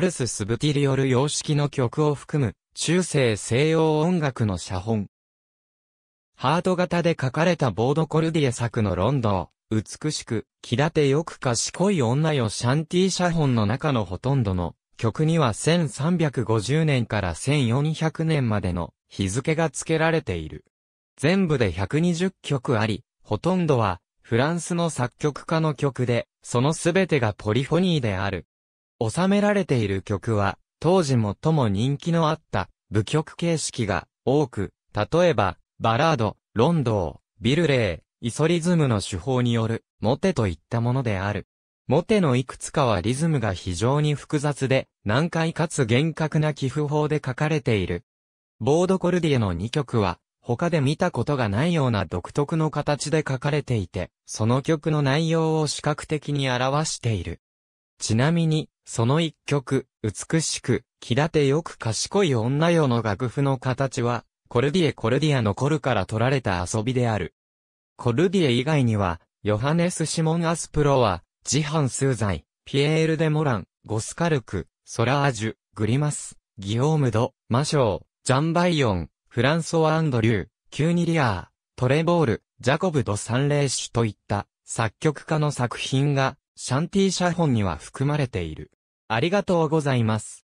アルス・スブティリオル様式の曲を含む、中世西洋音楽の写本。ハート型で書かれたボードコルディエ作のロンドン、美しく、気立てよく賢い女よシャンティ写本の中のほとんどの曲には1350年から1400年までの日付が付けられている。全部で120曲あり、ほとんどはフランスの作曲家の曲で、そのすべてがポリフォニーである。収められている曲は、当時最も人気のあった、舞曲形式が多く、例えば、バラード、ロンドー、ビルレー、イソリズムの手法による、モテといったものである。モテのいくつかはリズムが非常に複雑で、難解かつ厳格な寄付法で書かれている。ボードコルディエの2曲は、他で見たことがないような独特の形で書かれていて、その曲の内容を視覚的に表している。ちなみに、その一曲、美しく、気立てよく賢い女よの楽譜の形は、コルディエ・コルディアのコルから取られた遊びである。コルディエ以外には、ヨハネス・シモン・アスプロは、ジハン・スーザイ、ピエール・デ・モラン、ゴスカルク、ソラージュ、グリマス、ギオームド、マショー、ジャン・バイオン、フランソワ・アンドリュー、キューニリアー、トレボール、ジャコブ・ド・サンレーシュといった、作曲家の作品がシャンティー写本には含まれている。ありがとうございます。